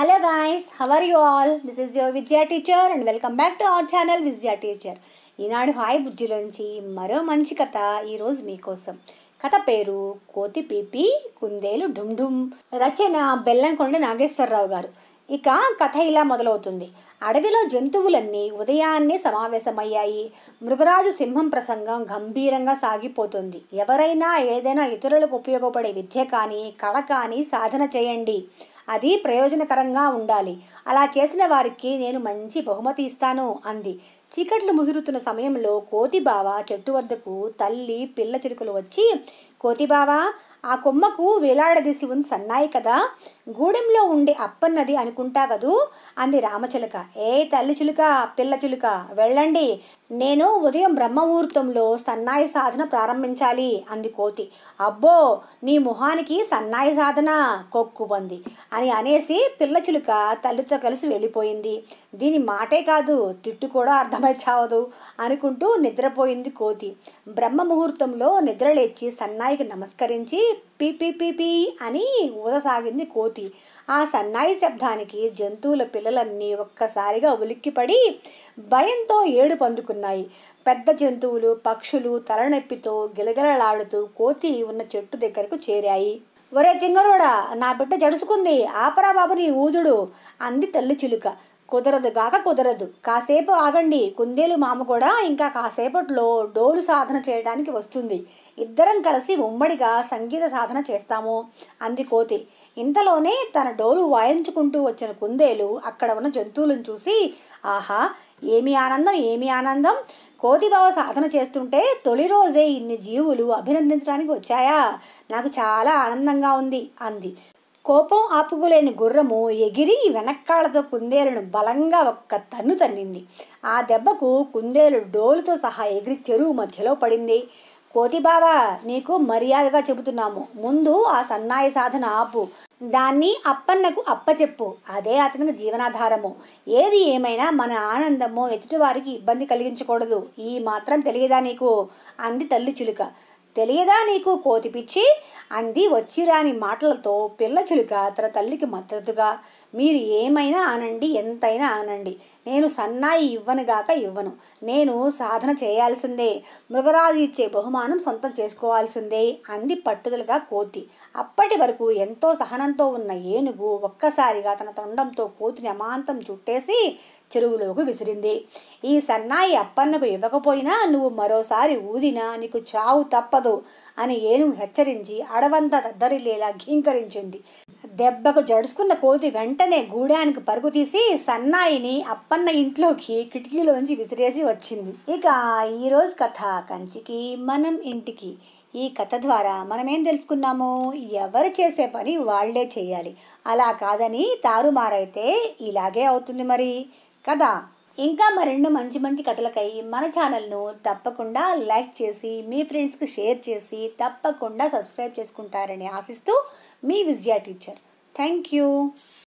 Hello guys how are you all this is your Vidya teacher and welcome back to our channel Vidya teacher ఈనాడు hi బుజ్జిలోంచి మరో మంచి కథ ఈరోజు మీకోసం కథ పేరు కోతి పీపి కుందేలు డుమ్ రచన బెల్లంకొండ నాగేశ్వరరావు గారు ఇక కథ ఇలా మొదలవుతుంది అడవిలో జంతువులన్నీ ఉదయాన్నే సమావేశమయ్యాయి మృగరాజు సింహం ప్రసంగం గంభీరంగా సాగిపోతుంది ఎవరైనా ఏదైనా ఇతరులకు ఉపయోగపడే విద్య కానీ కళ కానీ సాధన చేయండి అది ప్రయోజనకరంగా ఉండాలి అలా చేసిన వారికి నేను మంచి బహుమతి ఇస్తాను అంది చీకట్లు ముసురుతున్న సమయంలో కోతిబావ చెట్టు వద్దకు తల్లి పిల్ల చిరుకులు వచ్చి కోతిబావ ఆ కొమ్మకు వేలాడదీసి ఉంది సన్నాయి కదా గూడెంలో ఉండే అప్పన్నది అనుకుంటా కదూ అంది రామచిలుక ఏ తల్లి చిలుక పిల్ల చిలుక వెళ్ళండి నేను ఉదయం బ్రహ్మముహూర్తంలో సన్నాయి సాధన ప్రారంభించాలి అంది కోతి అబ్బో నీ ముహానికి సన్నాయి సాధన కొక్కుబంది అని అనేసి పిల్లచులుక తల్లితో కలిసి వెళ్ళిపోయింది దీని మాటే కాదు తిట్టు కూడా అర్థమై చావదు అనుకుంటూ నిద్రపోయింది కోతి బ్రహ్మముహూర్తంలో నిద్రలేచి సన్నాయికి నమస్కరించి పీపీపీపీ అని ఊదసాగింది కోతి ఆ సన్నాయి శబ్దానికి జంతువుల పిల్లలన్నీ ఒక్కసారిగా ఉలిక్కిపడి భయంతో ఏడు పందుకున్నాయి పెద్ద జంతువులు పక్షులు తలనొప్పితో గిలగిలలాడుతూ కోతి ఉన్న చెట్టు దగ్గరకు చేరాయి ఒరే చింగరోడా నా బిడ్డ జడుసుకుంది ఆపరా బాబు నీ ఊదుడు అంది తల్లి చిలుక కుదరదు గాక కుదరదు కాసేపు ఆగండి కుందేలు మామ కూడా ఇంకా కాసేపట్లో డోలు సాధన చేయడానికి వస్తుంది ఇద్దరం కలిసి ఉమ్మడిగా సంగీత సాధన చేస్తాము అంది కోతి ఇంతలోనే తన డోలు వాయించుకుంటూ వచ్చిన కుందేలు అక్కడ ఉన్న జంతువులను చూసి ఆహా ఏమి ఆనందం ఏమి ఆనందం కోతిబావ సాధన చేస్తుంటే తొలి రోజే ఇన్ని జీవులు అభినందించడానికి వచ్చాయా నాకు చాలా ఆనందంగా ఉంది అంది కోపం ఆపుకోలేని గుర్రము ఎగిరి వెనక్కాళ్లతో కుందేలును బలంగా ఒక్క తన్ను తన్నింది ఆ దెబ్బకు కుందేలు డోలుతో సహా ఎగిరి చెరువు మధ్యలో పడింది కోతిబావా నీకు మర్యాదగా చెబుతున్నాము ముందు ఆ సన్నాయి సాధన ఆపు దాన్ని అప్పన్నకు అప్పచెప్పు అదే అతనికి జీవనాధారము ఏది ఏమైనా మన ఆనందమో ఎదుటివారికి ఇబ్బంది కలిగించకూడదు ఈ మాత్రం తెలియదా నీకు అంది తల్లి చిలుక తెలియదా నీకు కోతిపిచ్చి అంది వచ్చిరాని మాటలతో పిల్లచిలుక తన తల్లికి మద్దతుగా మీరు ఏమైనా ఆనండి ఎంతైనా ఆనండి నేను సన్నాయి ఇవ్వను ఇవ్వను నేను సాధన చేయాల్సిందే మృగరాజు ఇచ్చే బహుమానం సొంతం చేసుకోవాల్సిందే అంది పట్టుదలగా కోతి అప్పటి వరకు ఎంతో సహనంతో ఉన్న ఏనుగు ఒక్కసారిగా తన తొండంతో కోతిని అమాంతం చుట్టేసి చెరువులోకి విసిరింది ఈ సన్నాయి అప్పన్నకు ఇవ్వకపోయినా నువ్వు మరోసారి ఊదినా నీకు చావు తప్పదు అని ఏనుగు హెచ్చరించి అడవంతా దద్దరిల్లేలా ఘీంకరించింది దెబ్బకు జడుచుకున్న కోతి వెంటనే గూడానికి పరుగు తీసి సన్నాయిని అప్పన్న ఇంట్లోకి కిటికీలోంచి విసిరేసి వచ్చింది ఇక ఈరోజు కథ కంచికి మనం ఇంటికి ఈ కథ ద్వారా మనం ఏం తెలుసుకున్నాము ఎవరు చేసే పని వాళ్లే చేయాలి అలా కాదని తారుమారైతే ఇలాగే అవుతుంది మరి కదా ఇంకా మరెన్నో మంచి మంచి కథలకై మన ఛానల్ను తప్పకుండా లైక్ చేసి మీ ఫ్రెండ్స్కి షేర్ చేసి తప్పకుండా సబ్స్క్రైబ్ చేసుకుంటారని ఆశిస్తూ మీ విజయా టీచర్ Thank you.